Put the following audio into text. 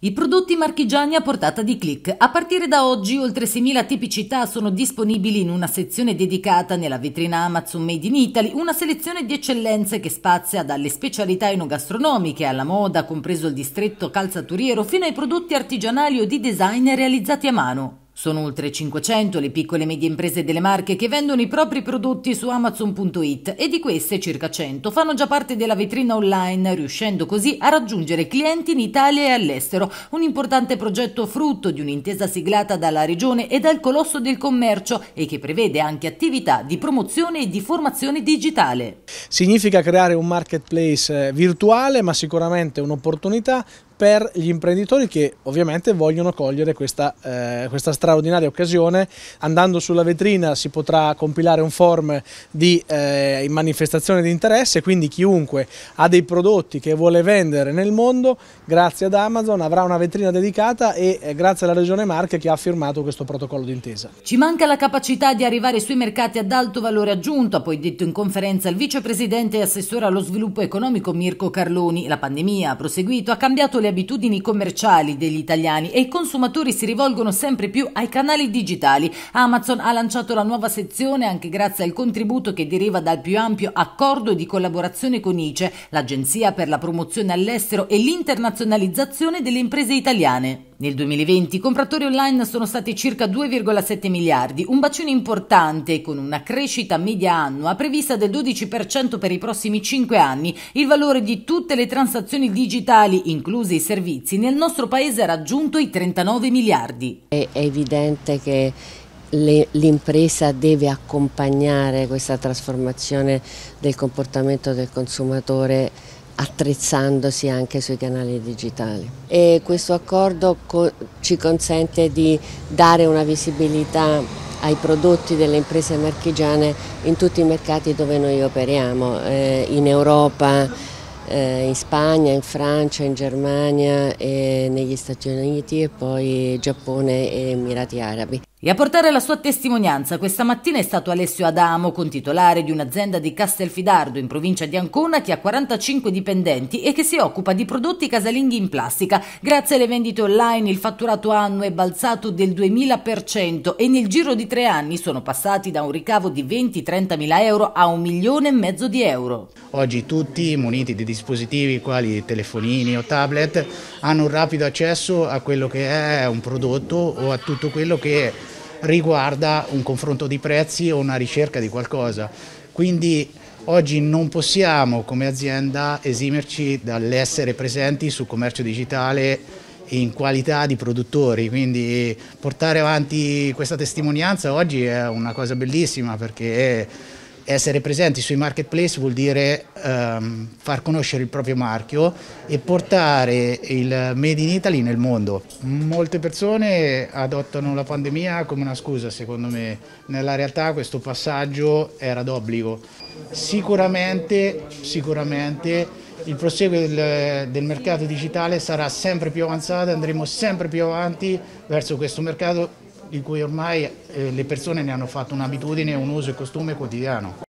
I prodotti marchigiani a portata di click. A partire da oggi oltre 6.000 tipicità sono disponibili in una sezione dedicata nella vetrina Amazon Made in Italy, una selezione di eccellenze che spazia dalle specialità enogastronomiche alla moda, compreso il distretto calzaturiero, fino ai prodotti artigianali o di design realizzati a mano. Sono oltre 500 le piccole e medie imprese delle Marche che vendono i propri prodotti su Amazon.it e di queste circa 100 fanno già parte della vetrina online, riuscendo così a raggiungere clienti in Italia e all'estero. Un importante progetto frutto di un'intesa siglata dalla Regione e dal Colosso del Commercio e che prevede anche attività di promozione e di formazione digitale. Significa creare un marketplace eh, virtuale ma sicuramente un'opportunità per gli imprenditori che ovviamente vogliono cogliere questa, eh, questa, straordinaria occasione. Andando sulla vetrina si potrà compilare un form di eh, manifestazione di interesse, quindi chiunque ha dei prodotti che vuole vendere nel mondo, grazie ad Amazon avrà una vetrina dedicata e eh, grazie alla Regione Marche che ha firmato questo protocollo d'intesa. Ci manca la capacità di arrivare sui mercati ad alto valore aggiunto, ha poi detto in conferenza il vicepresidente e assessore allo sviluppo economico Mirko Carloni. La pandemia ha proseguito, ha cambiato le le abitudini commerciali degli italiani e i consumatori si rivolgono sempre più ai canali digitali. Amazon ha lanciato la nuova sezione anche grazie al contributo che deriva dal più ampio accordo di collaborazione con ICE, l'Agenzia per la promozione all'estero e l'internazionalizzazione delle imprese italiane. Nel 2020 i compratori online sono stati circa 2,7 miliardi, un bacino importante con una crescita media annua prevista del 12% per i prossimi 5 anni. Il valore di tutte le transazioni digitali, inclusi i servizi, nel nostro paese ha raggiunto i 39 miliardi. È evidente che l'impresa deve accompagnare questa trasformazione del comportamento del consumatore attrezzandosi anche sui canali digitali. E questo accordo co ci consente di dare una visibilità ai prodotti delle imprese marchigiane in tutti i mercati dove noi operiamo, eh, in Europa, eh, in Spagna, in Francia, in Germania, negli Stati Uniti e poi Giappone e Emirati Arabi. E a portare la sua testimonianza questa mattina è stato Alessio Adamo, contitolare di un'azienda di Castelfidardo in provincia di Ancona che ha 45 dipendenti e che si occupa di prodotti casalinghi in plastica. Grazie alle vendite online il fatturato annuo è balzato del 2000% e nel giro di tre anni sono passati da un ricavo di 20-30 mila euro a un milione e mezzo di euro. Oggi tutti muniti di dispositivi quali telefonini o tablet hanno un rapido accesso a quello che è un prodotto o a tutto quello che riguarda un confronto di prezzi o una ricerca di qualcosa. Quindi oggi non possiamo come azienda esimerci dall'essere presenti sul commercio digitale in qualità di produttori, quindi portare avanti questa testimonianza oggi è una cosa bellissima perché essere presenti sui marketplace vuol dire um, far conoscere il proprio marchio e portare il Made in Italy nel mondo. Molte persone adottano la pandemia come una scusa, secondo me. Nella realtà questo passaggio era d'obbligo. Sicuramente, sicuramente il proseguo del, del, mercato digitale sarà sempre più avanzato, andremo sempre più avanti verso questo mercato di cui ormai eh, le persone ne hanno fatto un'abitudine, un uso e costume quotidiano.